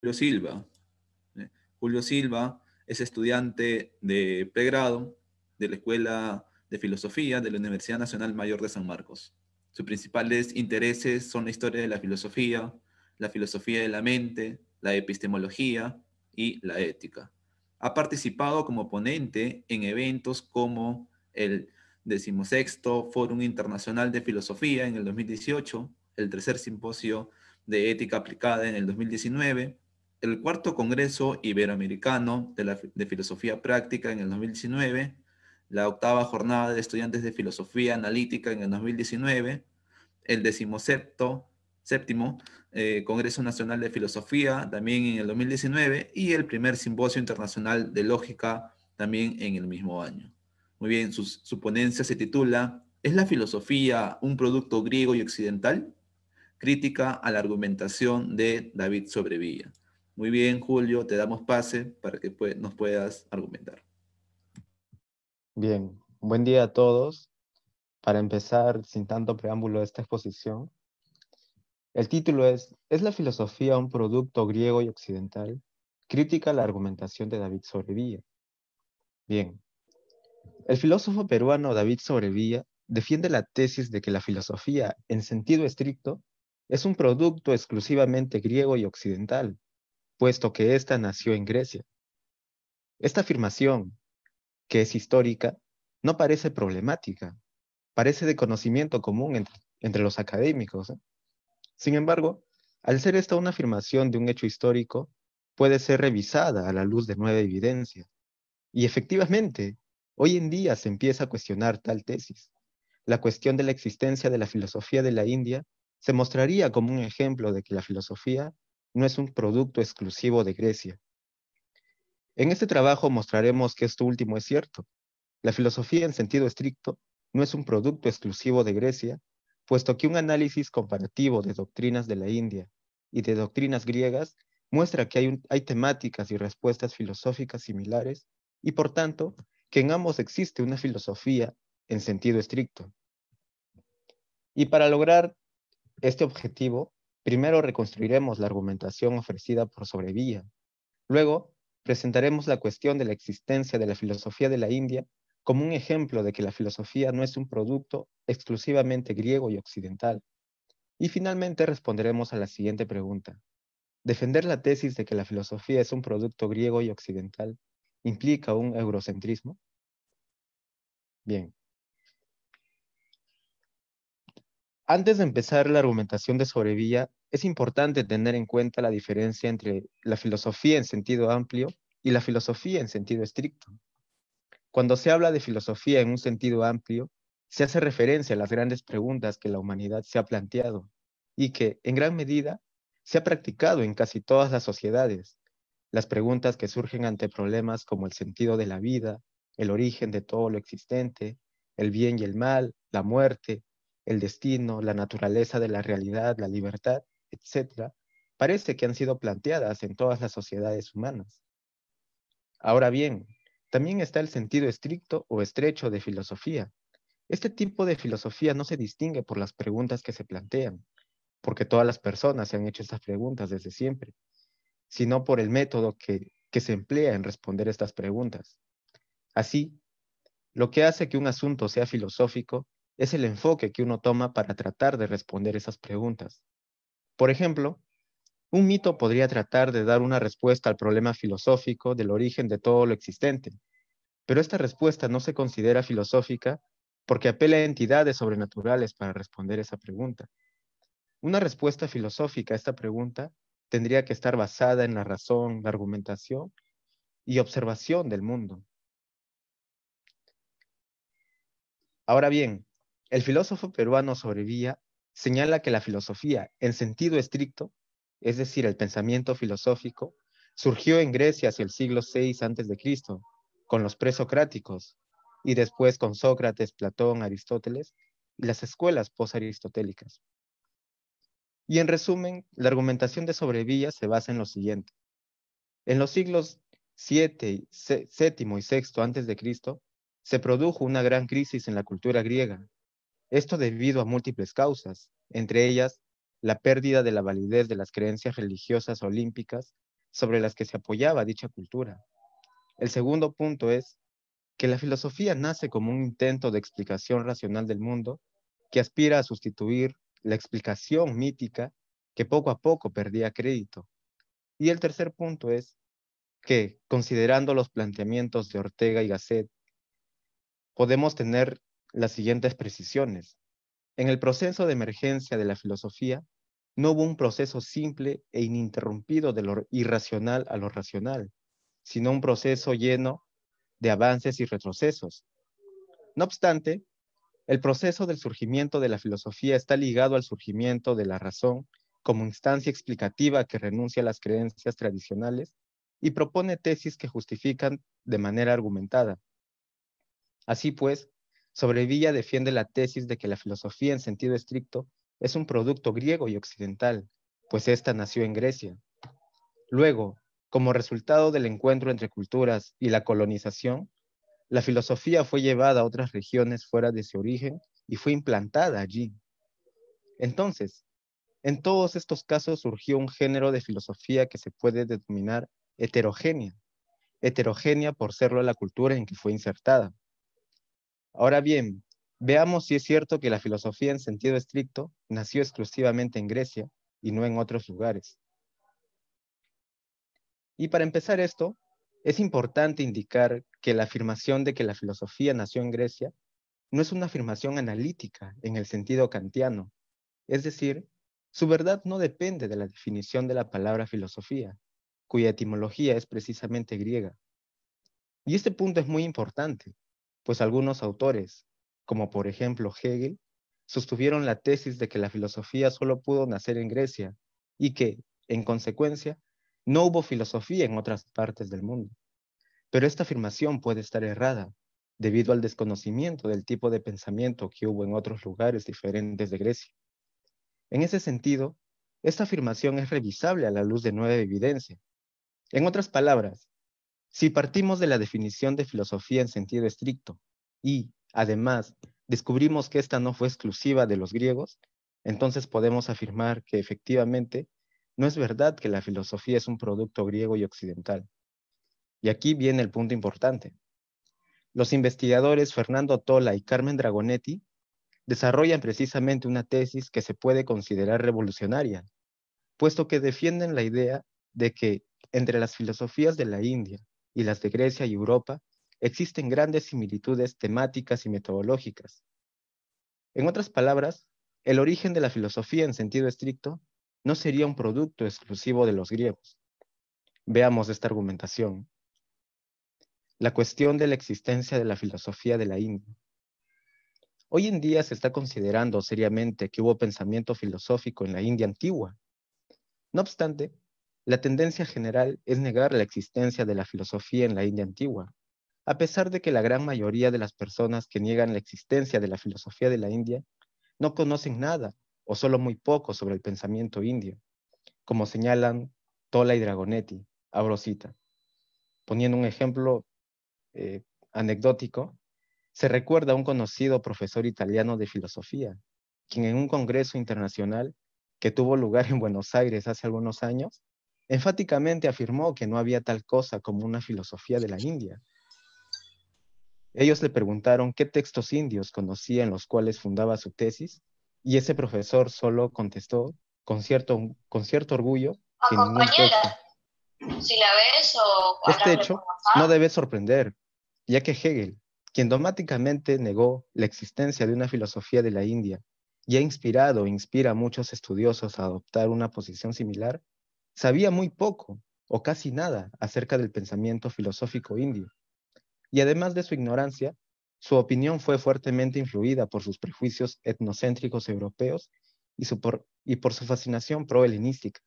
Julio Silva. ¿eh? Julio Silva es estudiante de pregrado de la Escuela de Filosofía de la Universidad Nacional Mayor de San Marcos. Sus principales intereses son la historia de la filosofía, la filosofía de la mente, la epistemología y la ética. Ha participado como ponente en eventos como el decimosexto Fórum Internacional de Filosofía en el 2018, el tercer simposio de ética aplicada en el 2019, el cuarto Congreso Iberoamericano de, Filosofía Práctica en el 2019, la octava Jornada de Estudiantes de Filosofía Analítica en el 2019, el decimosepto, séptimo eh, Congreso Nacional de Filosofía también en el 2019 y el primer Simposio Internacional de Lógica también en el mismo año. Muy bien, su, su ponencia se titula ¿Es la filosofía un producto griego y occidental? Crítica a la argumentación de David Sobrevilla. Muy bien, Julio, te damos pase para que nos puedas argumentar. Bien, buen día a todos. Para empezar, sin tanto preámbulo, esta exposición. El título es ¿Es la filosofía un producto griego y occidental? Crítica a la argumentación de David Sobrevilla. Bien, el filósofo peruano David Sobrevilla defiende la tesis de que la filosofía, en sentido estricto, es un producto exclusivamente griego y occidental, puesto que ésta nació en Grecia. Esta afirmación, que es histórica, no parece problemática, parece de conocimiento común entre, los académicos. ¿eh? Sin embargo, al ser esta una afirmación de un hecho histórico, puede ser revisada a la luz de nueva evidencia. Y efectivamente, hoy en día se empieza a cuestionar tal tesis. La cuestión de la existencia de la filosofía de la India se mostraría como un ejemplo de que la filosofía no es un producto exclusivo de Grecia. En este trabajo mostraremos que esto último es cierto. La filosofía en sentido estricto no es un producto exclusivo de Grecia, puesto que un análisis comparativo de doctrinas de la India y de doctrinas griegas muestra que hay, hay temáticas y respuestas filosóficas similares y por tanto que en ambos existe una filosofía en sentido estricto. Y para lograr este objetivo, Primero reconstruiremos la argumentación ofrecida por Sobrevilla. Luego, presentaremos la cuestión de la existencia de la filosofía de la India como un ejemplo de que la filosofía no es un producto exclusivamente griego y occidental. Y finalmente responderemos a la siguiente pregunta. Defender la tesis de que la filosofía es un producto griego y occidental implica un eurocentrismo? Bien. Antes de empezar la argumentación de Sobrevilla, es importante tener en cuenta la diferencia entre la filosofía en sentido amplio y la filosofía en sentido estricto. Cuando se habla de filosofía en un sentido amplio, se hace referencia a las grandes preguntas que la humanidad se ha planteado y que, en gran medida, se ha practicado en casi todas las sociedades. Las preguntas que surgen ante problemas como el sentido de la vida, el origen de todo lo existente, el bien y el mal, la muerte, el destino, la naturaleza de la realidad, la libertad, etc., parece que han sido planteadas en todas las sociedades humanas. Ahora bien, también está el sentido estricto o estrecho de filosofía. Este tipo de filosofía no se distingue por las preguntas que se plantean, porque todas las personas se han hecho estas preguntas desde siempre, sino por el método que, que se emplea en responder estas preguntas. Así, lo que hace que un asunto sea filosófico es el enfoque que uno toma para tratar de responder esas preguntas, por ejemplo, un mito podría tratar de dar una respuesta al problema filosófico del origen de todo lo existente, pero esta respuesta no se considera filosófica porque apela a entidades sobrenaturales para responder esa pregunta. Una respuesta filosófica a esta pregunta tendría que estar basada en la razón, la argumentación y observación del mundo. Ahora bien, el filósofo peruano sobrevivía señala que la filosofía, en sentido estricto, es decir, el pensamiento filosófico, surgió en Grecia hacia el siglo VI a.C., con los presocráticos, y después con Sócrates, Platón, Aristóteles y las escuelas posaristotélicas. Y en resumen, la argumentación de Sobrevilla se basa en lo siguiente. En los siglos VII, VII y VI a.C., se produjo una gran crisis en la cultura griega, esto debido a múltiples causas, entre ellas la pérdida de la validez de las creencias religiosas olímpicas sobre las que se apoyaba dicha cultura. El segundo punto es que la filosofía nace como un intento de explicación racional del mundo que aspira a sustituir la explicación mítica que poco a poco perdía crédito. Y el tercer punto es que, considerando los planteamientos de Ortega y Gasset, podemos tener las siguientes precisiones. En el proceso de emergencia de la filosofía, no hubo un proceso simple e ininterrumpido de lo irracional a lo racional, sino un proceso lleno de avances y retrocesos. No obstante, el proceso del surgimiento de la filosofía está ligado al surgimiento de la razón como instancia explicativa que renuncia a las creencias tradicionales y propone tesis que justifican de manera argumentada. Así pues, Sobrevilla defiende la tesis de que la filosofía en sentido estricto es un producto griego y occidental, pues ésta nació en Grecia. Luego, como resultado del encuentro entre culturas y la colonización, la filosofía fue llevada a otras regiones fuera de su origen y fue implantada allí. Entonces, en todos estos casos surgió un género de filosofía que se puede denominar heterogénea, heterogénea por serlo la cultura en que fue insertada. Ahora bien, veamos si es cierto que la filosofía en sentido estricto nació exclusivamente en Grecia y no en otros lugares. Y para empezar esto, es importante indicar que la afirmación de que la filosofía nació en Grecia no es una afirmación analítica en el sentido kantiano, es decir, su verdad no depende de la definición de la palabra filosofía, cuya etimología es precisamente griega. Y este punto es muy importante, pues algunos autores, como por ejemplo Hegel, sostuvieron la tesis de que la filosofía solo pudo nacer en Grecia y que, en consecuencia, no hubo filosofía en otras partes del mundo. Pero esta afirmación puede estar errada debido al desconocimiento del tipo de pensamiento que hubo en otros lugares diferentes de Grecia. En ese sentido, esta afirmación es revisable a la luz de nueva evidencia. En otras palabras, si partimos de la definición de filosofía en sentido estricto y, además, descubrimos que esta no fue exclusiva de los griegos, entonces podemos afirmar que efectivamente no es verdad que la filosofía es un producto griego y occidental. Y aquí viene el punto importante. Los investigadores Fernando Tola y Carmen Dragonetti desarrollan precisamente una tesis que se puede considerar revolucionaria, puesto que defienden la idea de que entre las filosofías de la India y las de Grecia y Europa, existen grandes similitudes temáticas y metodológicas. En otras palabras, el origen de la filosofía en sentido estricto no sería un producto exclusivo de los griegos. Veamos esta argumentación. La cuestión de la existencia de la filosofía de la India. Hoy en día se está considerando seriamente que hubo pensamiento filosófico en la India antigua. No obstante, la tendencia general es negar la existencia de la filosofía en la India antigua. A pesar de que la gran mayoría de las personas que niegan la existencia de la filosofía de la India no conocen nada o solo muy poco sobre el pensamiento indio, como señalan Tola y Dragonetti, Abrosita. Poniendo un ejemplo eh, anecdótico, se recuerda a un conocido profesor italiano de filosofía, quien en un congreso internacional que tuvo lugar en Buenos Aires hace algunos años, Enfáticamente afirmó que no había tal cosa como una filosofía de la India. Ellos le preguntaron qué textos indios conocía en los cuales fundaba su tesis y ese profesor solo contestó con cierto, con cierto orgullo que Si la ves o este hecho no debe sorprender, ya que Hegel, quien dogmáticamente negó la existencia de una filosofía de la India y ha inspirado e inspira a muchos estudiosos a adoptar una posición similar, sabía muy poco o casi nada acerca del pensamiento filosófico indio, y además de su ignorancia, su opinión fue fuertemente influida por sus prejuicios etnocéntricos europeos y, por, por su fascinación pro-helenística.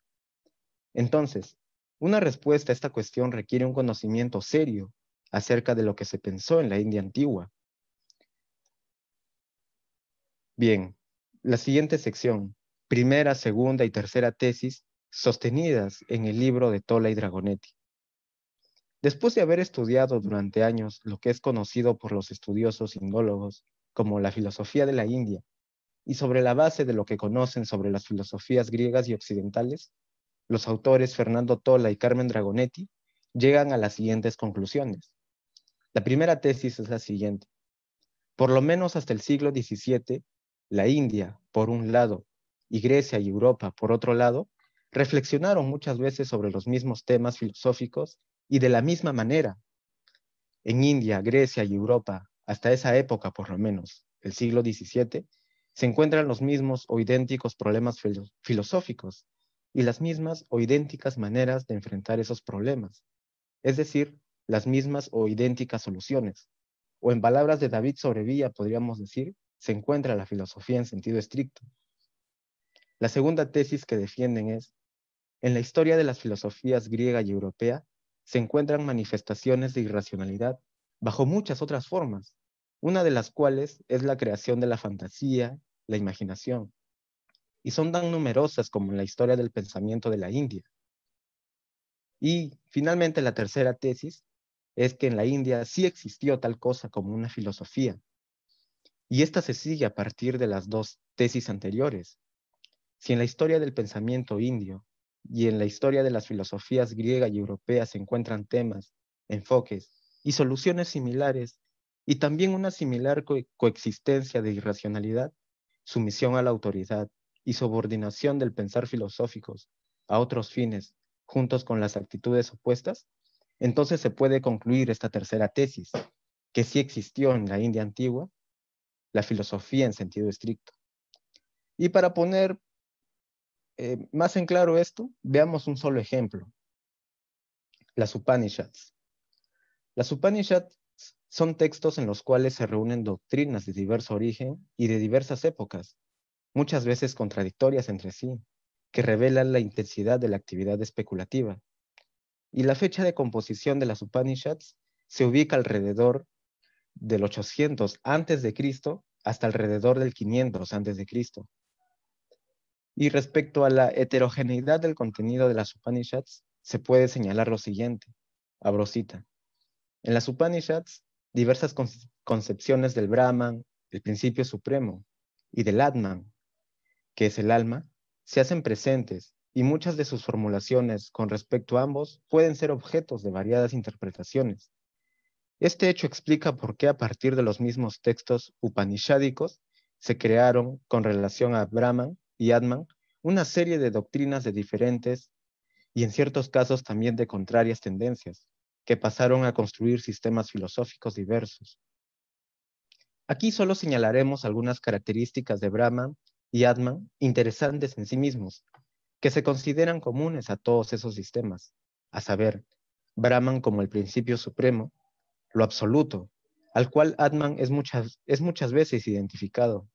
Entonces, una respuesta a esta cuestión requiere un conocimiento serio acerca de lo que se pensó en la India antigua. Bien, la siguiente sección, primera, segunda y tercera tesis, sostenidas en el libro de Tola y Dragonetti. Después de haber estudiado durante años lo que es conocido por los estudiosos indólogos como la filosofía de la India, y sobre la base de lo que conocen sobre las filosofías griegas y occidentales, los autores Fernando Tola y Carmen Dragonetti llegan a las siguientes conclusiones. La primera tesis es la siguiente. Por lo menos hasta el siglo XVII, la India, por un lado, y Grecia y Europa, por otro lado, reflexionaron muchas veces sobre los mismos temas filosóficos y de la misma manera. En India, Grecia y Europa, hasta esa época por lo menos, el siglo XVII, se encuentran los mismos o idénticos problemas filosóficos y las mismas o idénticas maneras de enfrentar esos problemas, es decir, las mismas o idénticas soluciones. O en palabras de David Sobrevilla, podríamos decir, se encuentra la filosofía en sentido estricto. La segunda tesis que defienden es en la historia de las filosofías griega y europea se encuentran manifestaciones de irracionalidad bajo muchas otras formas, una de las cuales es la creación de la fantasía, la imaginación, y son tan numerosas como en la historia del pensamiento de la India. Y finalmente la tercera tesis es que en la India sí existió tal cosa como una filosofía, y esta se sigue a partir de las dos tesis anteriores. Si en la historia del pensamiento indio y en la historia de las filosofías griega y europea se encuentran temas, enfoques y soluciones similares, y también una similar coexistencia de irracionalidad, sumisión a la autoridad y subordinación del pensar filosóficos a otros fines, juntos con las actitudes opuestas, entonces se puede concluir esta tercera tesis, que sí existió en la India antigua, la filosofía en sentido estricto. Y para poner eh, más en claro esto, veamos un solo ejemplo. Las Upanishads. Las Upanishads son textos en los cuales se reúnen doctrinas de diverso origen y de diversas épocas, muchas veces contradictorias entre sí, que revelan la intensidad de la actividad especulativa. Y la fecha de composición de las Upanishads se ubica alrededor del 800 a.C. hasta alrededor del 500 a.C. Y respecto a la heterogeneidad del contenido de las Upanishads, se puede señalar lo siguiente, abro cita. En las Upanishads, diversas concepciones del Brahman, el principio supremo, y del Atman, que es el alma, se hacen presentes y muchas de sus formulaciones con respecto a ambos pueden ser objetos de variadas interpretaciones. Este hecho explica por qué a partir de los mismos textos upanishádicos se crearon con relación a Brahman y Atman una serie de doctrinas de diferentes y en ciertos casos también de contrarias tendencias, que pasaron a construir sistemas filosóficos diversos. Aquí solo señalaremos algunas características de Brahman y Atman interesantes en sí mismos, que se consideran comunes a todos esos sistemas, a saber, Brahman como el principio supremo, lo absoluto, al cual Atman es muchas, es muchas veces identificado.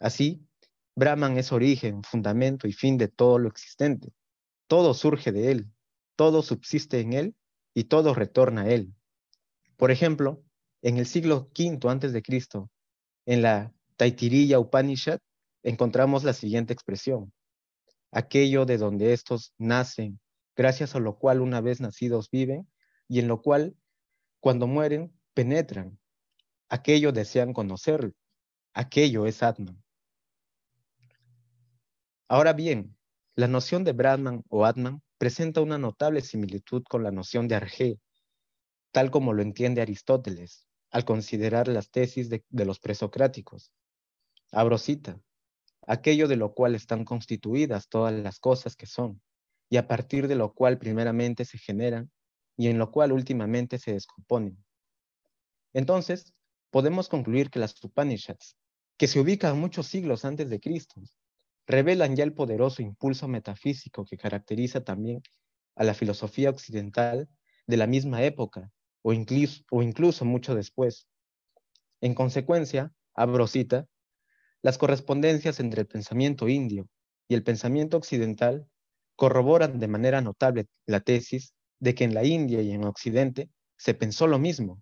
Así, Brahman es origen, fundamento y fin de todo lo existente. Todo surge de él, todo subsiste en él y todo retorna a él. Por ejemplo, en el siglo V antes de Cristo, en la Taitiriya Upanishad, encontramos la siguiente expresión: aquello de donde estos nacen, gracias a lo cual una vez nacidos viven y en lo cual cuando mueren penetran. Aquello desean conocerlo. Aquello es Atman. Ahora bien, la noción de Brahman o Atman presenta una notable similitud con la noción de Arjé, tal como lo entiende Aristóteles al considerar las tesis de, los presocráticos. Abro aquello de lo cual están constituidas todas las cosas que son, y a partir de lo cual primeramente se generan y en lo cual últimamente se descomponen. Entonces, podemos concluir que las Upanishads, que se ubican muchos siglos antes de Cristo, revelan ya el poderoso impulso metafísico que caracteriza también a la filosofía occidental de la misma época o incluso, mucho después. En consecuencia, abro cita, las correspondencias entre el pensamiento indio y el pensamiento occidental corroboran de manera notable la tesis de que en la India y en Occidente se pensó lo mismo.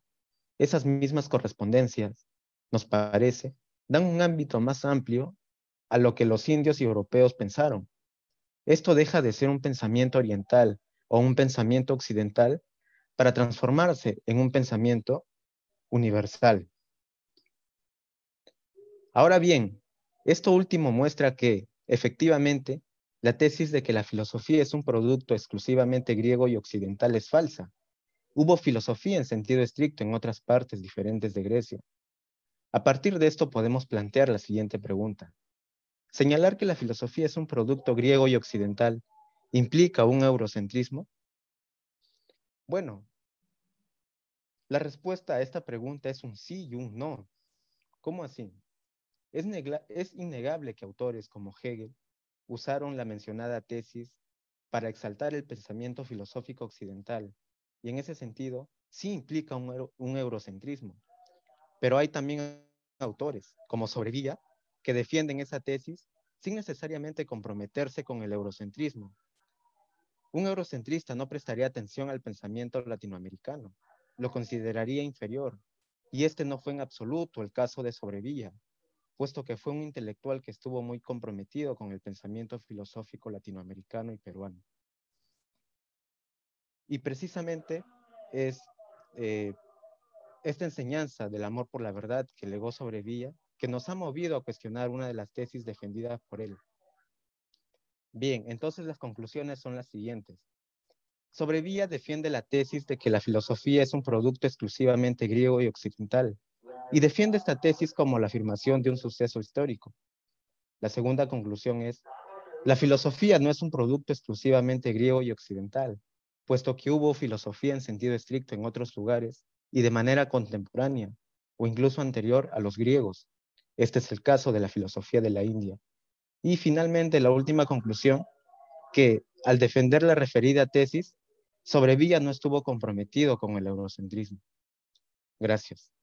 Esas mismas correspondencias, nos parece, dan un ámbito más amplio a lo que los indios y europeos pensaron. Esto deja de ser un pensamiento oriental o un pensamiento occidental para transformarse en un pensamiento universal. Ahora bien, esto último muestra que, efectivamente, la tesis de que la filosofía es un producto exclusivamente griego y occidental es falsa. Hubo filosofía en sentido estricto en otras partes diferentes de Grecia. A partir de esto podemos plantear la siguiente pregunta. Señalar que la filosofía es un producto griego y occidental implica un eurocentrismo. Bueno, la respuesta a esta pregunta es un sí y un no. ¿Cómo así? Es, innegable que autores como Hegel usaron la mencionada tesis para exaltar el pensamiento filosófico occidental, y en ese sentido sí implica un, eurocentrismo. Pero hay también autores como Sobrevía, que defienden esa tesis sin necesariamente comprometerse con el eurocentrismo. Un eurocentrista no prestaría atención al pensamiento latinoamericano, lo consideraría inferior, y este no fue en absoluto el caso de Sobrevilla, puesto que fue un intelectual que estuvo muy comprometido con el pensamiento filosófico latinoamericano y peruano. Y precisamente es eh, esta enseñanza del amor por la verdad que legó Sobrevilla que nos ha movido a cuestionar una de las tesis defendidas por él. Bien, entonces las conclusiones son las siguientes. Sobrevía defiende la tesis de que la filosofía es un producto exclusivamente griego y occidental, y defiende esta tesis como la afirmación de un suceso histórico. La segunda conclusión es, la filosofía no es un producto exclusivamente griego y occidental, puesto que hubo filosofía en sentido estricto en otros lugares y de manera contemporánea o incluso anterior a los griegos, este es el caso de la filosofía de la India. Y finalmente, la última conclusión, que al defender la referida tesis, Sobrevilla no estuvo comprometido con el eurocentrismo. Gracias.